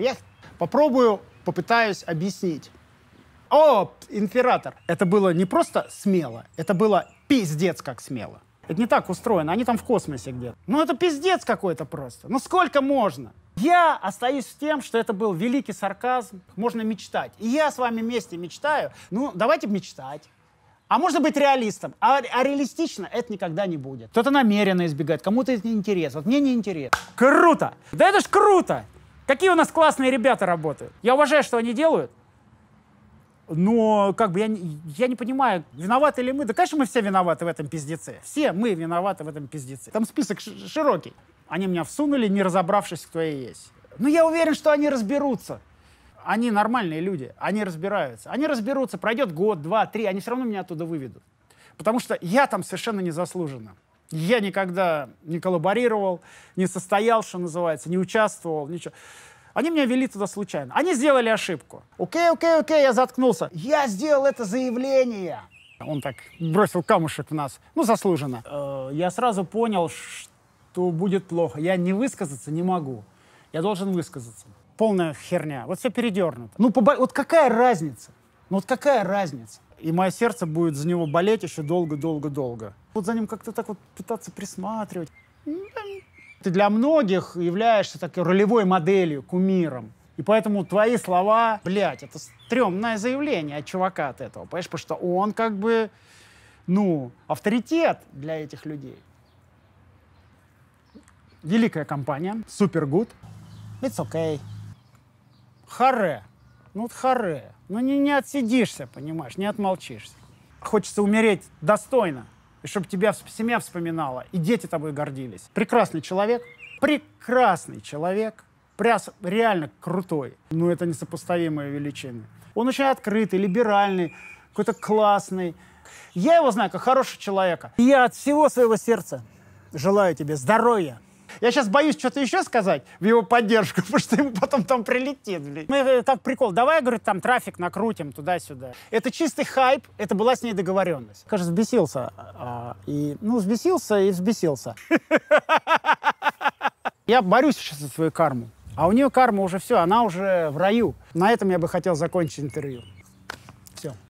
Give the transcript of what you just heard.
А я попробую, попытаюсь объяснить. О, император! Это было не просто смело, это было пиздец как смело. Это не так устроено, они там в космосе где-то. Ну это пиздец какой-то просто. Ну сколько можно? Я остаюсь с тем, что это был великий сарказм, можно мечтать. И я с вами вместе мечтаю. Ну, давайте мечтать. А можно быть реалистом, а, а реалистично это никогда не будет. Кто-то намеренно избегает, кому-то это не интересно. Вот мне не интересно. Круто! Да это ж круто! Какие у нас классные ребята работают. Я уважаю, что они делают. Но как бы я, я не понимаю, виноваты ли мы? Да, конечно, мы все виноваты в этом пиздеце. Все мы виноваты в этом пиздеце. Там список широкий. Они меня всунули, не разобравшись, кто я есть. Но я уверен, что они разберутся. Они нормальные люди, они разбираются. Они разберутся, пройдет год, два, три, они все равно меня оттуда выведут. Потому что я там совершенно незаслуженно. Я никогда не коллаборировал, не состоял, что называется, не участвовал, ничего. Они меня вели туда случайно. Они сделали ошибку. Окей, окей, окей, я заткнулся. Я сделал это заявление. Он так бросил камушек в нас. Ну, заслуженно. Э, я сразу понял, что будет плохо. Я не высказаться не могу. Я должен высказаться. Полная херня. Вот все передернуто. Ну, вот какая разница? Ну, вот какая разница? И мое сердце будет за него болеть еще долго-долго-долго. Вот за ним как-то так вот пытаться присматривать. Ну, Ты для многих являешься такой ролевой моделью, кумиром. И поэтому твои слова, блядь, это стрёмное заявление от чувака от этого, понимаешь? Потому что он как бы, ну, авторитет для этих людей. Великая компания, супер гуд. It's okay. Харе. Ну вот харе. Ну не, не отсидишься, понимаешь, не отмолчишься. Хочется умереть достойно и чтобы тебя семья вспоминала, и дети тобой гордились. Прекрасный человек, прекрасный человек, пряс реально крутой, но это несопоставимое величины. Он очень открытый, либеральный, какой-то классный. Я его знаю как хорошего человека. И я от всего своего сердца желаю тебе здоровья, я сейчас боюсь что-то еще сказать в его поддержку, потому что ему потом там прилетит, блин. Мы как э, прикол, давай, я говорю, там трафик накрутим туда-сюда. Это чистый хайп, это была с ней договоренность. Кажется, взбесился. А, и, ну, взбесился и взбесился. Я борюсь сейчас за свою карму. А у нее карма уже все, она уже в раю. На этом я бы хотел закончить интервью. Все.